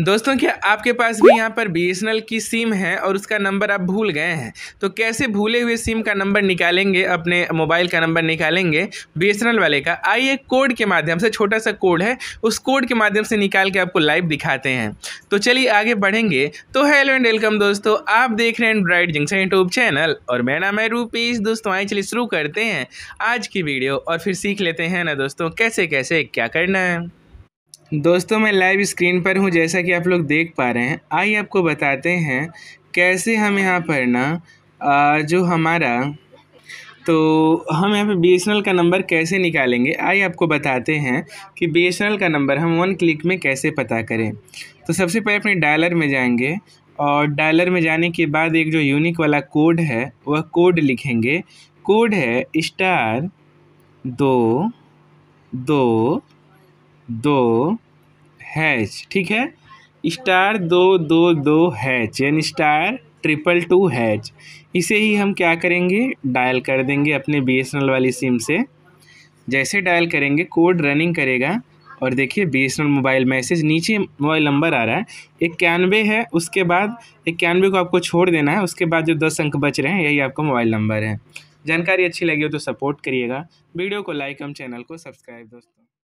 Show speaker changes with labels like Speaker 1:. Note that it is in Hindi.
Speaker 1: दोस्तों क्या आपके पास भी यहाँ पर बी की सिम है और उसका नंबर आप भूल गए हैं तो कैसे भूले हुए सिम का नंबर निकालेंगे अपने मोबाइल का नंबर निकालेंगे बी वाले का आइए कोड के माध्यम से छोटा सा कोड है उस कोड के माध्यम से निकाल के आपको लाइव दिखाते हैं तो चलिए आगे बढ़ेंगे तो हेलो एंड वेलकम दोस्तों आप देख रहे हैं ब्राइट जंक्शन यूट्यूब चैनल और मेरा नाम है रूपीज दोस्तों आइए चलिए शुरू करते हैं आज की वीडियो और फिर सीख लेते हैं ना दोस्तों कैसे कैसे क्या करना है दोस्तों मैं लाइव स्क्रीन पर हूं जैसा कि आप लोग देख पा रहे हैं आइए आपको बताते हैं कैसे हम यहाँ पर ना जो हमारा तो हम यहाँ पे बी का नंबर कैसे निकालेंगे आइए आपको बताते हैं कि बी का नंबर हम वन क्लिक में कैसे पता करें तो सबसे पहले अपने डायलर में जाएंगे और डायलर में जाने के बाद एक जो यूनिक वाला कोड है वह कोड लिखेंगे कोड है स्टार दो दो दो हैच ठीक है स्टार दो दो दो hash N star triple two hash इसे ही हम क्या करेंगे डायल कर देंगे अपने बी एस एन एल वाली सिम से जैसे डायल करेंगे कोड रनिंग करेगा और देखिए B S N L mobile message नीचे मोबाइल नंबर आ रहा है इक्यानवे है उसके बाद इक्यानवे को आपको छोड़ देना है उसके बाद जो दस अंक बच रहे हैं यही आपका मोबाइल नंबर है जानकारी अच्छी लगी हो तो सपोर्ट करिएगा वीडियो को लाइक हम चैनल को सब्सक्राइब दोस्तों